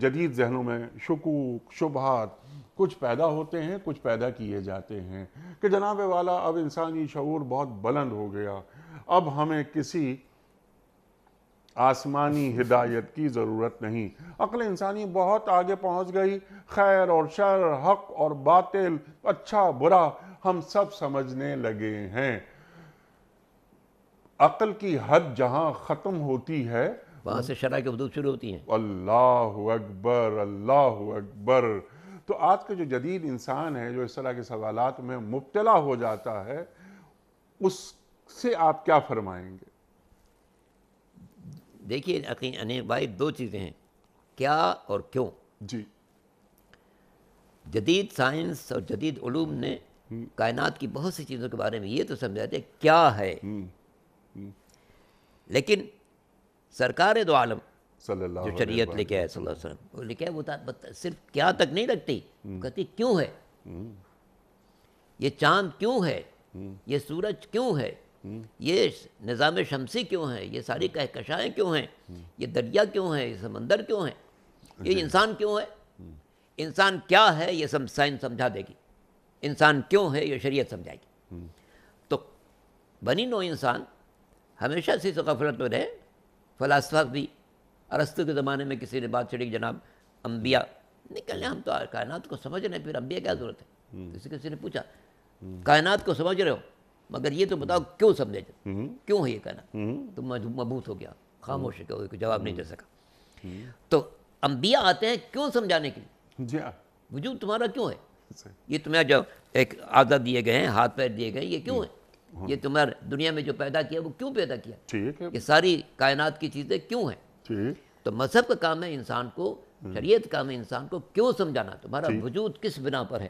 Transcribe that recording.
जदीद जहनों में शकूक शुभात कुछ पैदा होते हैं कुछ पैदा किए जाते हैं कि जनाब वाला अब इंसानी शूर बहुत बुलंद हो गया अब हमें किसी आसमानी हिदायत की ज़रूरत नहीं अकल इंसानी बहुत आगे पहुंच गई खैर और शर हक और बातिल अच्छा बुरा हम सब समझने लगे हैं अकल की हद जहां ख़त्म होती है वहाँ से शराह की वदूद शुरू होती हैं अल्लाह अकबर अल्लाह अकबर तो आज का जो जदीद इंसान है जो इस तरह के सवाल में मुबतला हो जाता है उससे आप क्या फरमाएंगे देखिए अनिल भाई दो चीज़ें हैं क्या और क्यों जी जदीद साइंस और जदीद उलूम ने हम्म। कायनात की बहुत सी चीज़ों के बारे में ये तो समझाते क्या है हुँ। हम्म। हुँ। हम्म। लेकिन सरकार दो आलम जो शरीयत लेके आए सल्लल्लाहु वो लेके आए वो सिर्फ क्या तक नहीं लगती हम्म। कहती क्यों है हम्म। ये चांद क्यों है हम्म। ये सूरज क्यों है ये निज़ाम शमसी क्यों है ये सारी कहकशाएं क्यों हैं ये दरिया क्यों है ये समंदर क्यों है ये इंसान क्यों है इंसान क्या है ये सब साइंस समझा देगी इंसान क्यों है ये शरीयत समझाएगी तो बनी नो इंसान हमेशा से गफलत में रहे फ़लासफ़ा भी अरस्तु के ज़माने में किसी ने बात छिड़ी जनाब अम्बिया निकलने हम तो कायनात को समझ रहे हैं फिर अम्बिया क्या ज़रूरत है किसी हम्म। तो किसी ने पूछा हम्म। कायनात को समझ रहे हो मगर ये तो हम्म। बताओ क्यों समझे क्यों है ये कहना तो मबूत हो गया खामोश हो गया जवाब नहीं दे सका तो अम्बिया आते हैं क्यों समझाने के लिए हाँ। वजूद तुम्हारा क्यों है ये तुम्हें जो एक आदत दिए गए हैं हाथ पैर दिए गए ये क्यों है हाँ। ये तुम्हारे दुनिया में जो पैदा किया वो क्यों पैदा किया ठीक है ये सारी कायनात की चीज़ें क्यों हैं ठीक तो मजहब का काम है इंसान को हम्म। शरीयत काम है इंसान को क्यों समझाना तुम्हारा वजूद किस बिना पर है